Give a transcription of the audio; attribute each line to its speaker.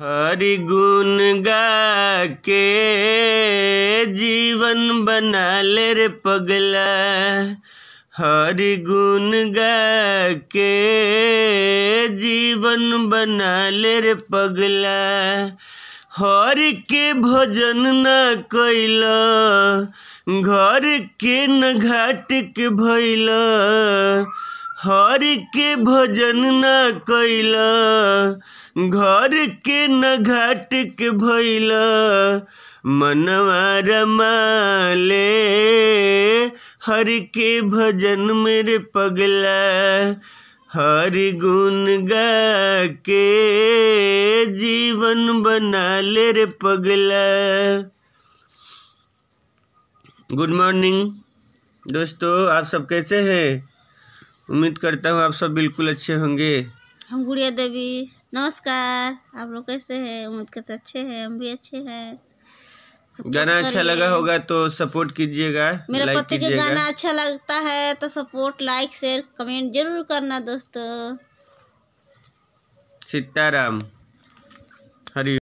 Speaker 1: हरि गुण गा के जीवन बना ले रे पगला हरि गुण गा के जीवन बना ले रे पगला हर के भजन न कैल घर के न घाट के भैल हर के भजन न कैल घर के न घाट के भैल मनवा रमाले हर के भजन मेरे पगला हर गुण गा के जीवन बना ले रे पगला
Speaker 2: गुड मॉर्निंग दोस्तों आप सब कैसे हैं उम्मीद करता हूँ आप सब बिल्कुल अच्छे होंगे
Speaker 3: हम गुड़िया देवी नमस्कार आप लोग कैसे हैं उम्मीद करते अच्छे हैं हम भी अच्छे हैं
Speaker 2: गाना अच्छा लगा होगा तो सपोर्ट कीजिएगा मेरे पति के गाना
Speaker 3: अच्छा लगता है तो सपोर्ट लाइक शेयर कमेंट जरूर करना दोस्तों
Speaker 2: सीताराम हरी